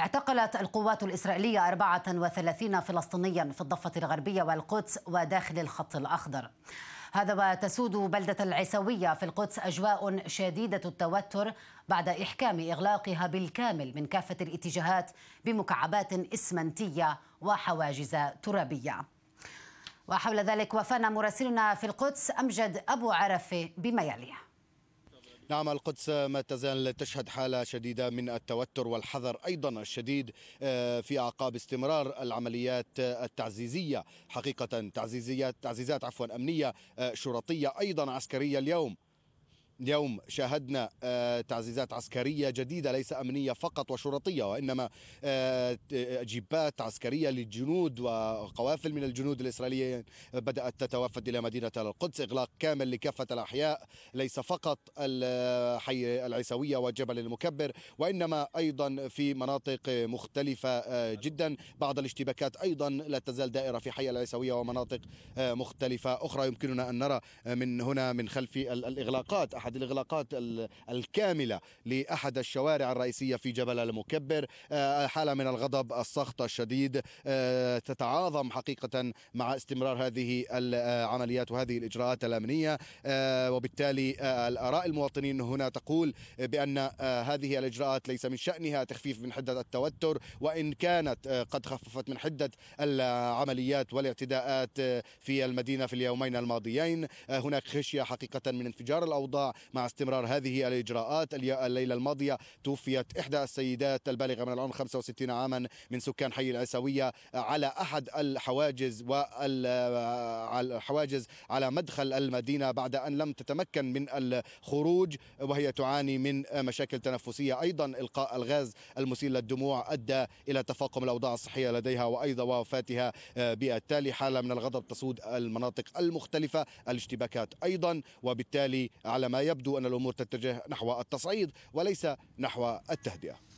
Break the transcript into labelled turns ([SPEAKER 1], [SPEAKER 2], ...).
[SPEAKER 1] اعتقلت القوات الإسرائيلية 34 فلسطينيا في الضفة الغربية والقدس وداخل الخط الأخضر هذا وتسود بلدة العيسوية في القدس أجواء شديدة التوتر بعد إحكام إغلاقها بالكامل من كافة الاتجاهات بمكعبات إسمنتية وحواجز ترابية وحول ذلك وفانا مراسلنا في القدس أمجد أبو عرفة بما يليه
[SPEAKER 2] نعم القدس ما تزال تشهد حالة شديدة من التوتر والحذر أيضا الشديد آه، في أعقاب استمرار العمليات التعزيزية حقيقة تعزيزيات تعزيزات عفوا أمنية آه، شرطية أيضا عسكرية اليوم اليوم شاهدنا آه، تعزيزات عسكريه جديده ليس امنيه فقط وشرطيه وانما آه، جيبات عسكريه للجنود وقوافل من الجنود الاسرائيليين بدات تتوافد الى مدينه القدس اغلاق كامل لكافه الاحياء ليس فقط حي العيسويه وجبل المكبر وانما ايضا في مناطق مختلفه آه، جدا بعض الاشتباكات ايضا لا تزال دائره في حي العيسويه ومناطق مختلفه اخرى يمكننا ان نرى من هنا من خلف الاغلاقات احد احد الاغلاقات الكامله لاحد الشوارع الرئيسيه في جبل المكبر آه، حاله من الغضب السخط الشديد آه، تتعاظم حقيقه مع استمرار هذه العمليات وهذه الاجراءات الامنيه آه، وبالتالي الاراء المواطنين هنا تقول بان هذه الاجراءات ليس من شانها تخفيف من حده التوتر وان كانت قد خففت من حده العمليات والاعتداءات في المدينه في اليومين الماضيين هناك خشيه حقيقه من انفجار الاوضاع مع استمرار هذه الإجراءات الليلة الماضية توفيت إحدى السيدات البالغة من العمر 65 عاما من سكان حي العيساوية على أحد الحواجز والحواجز على مدخل المدينة بعد أن لم تتمكن من الخروج وهي تعاني من مشاكل تنفسية أيضا إلقاء الغاز المسيل للدموع أدى إلى تفاقم الأوضاع الصحية لديها وأيضا وفاتها بالتالي حالة من الغضب تسود المناطق المختلفة الاشتباكات أيضا وبالتالي على ما يبدو أن الأمور تتجه نحو التصعيد وليس نحو التهدئة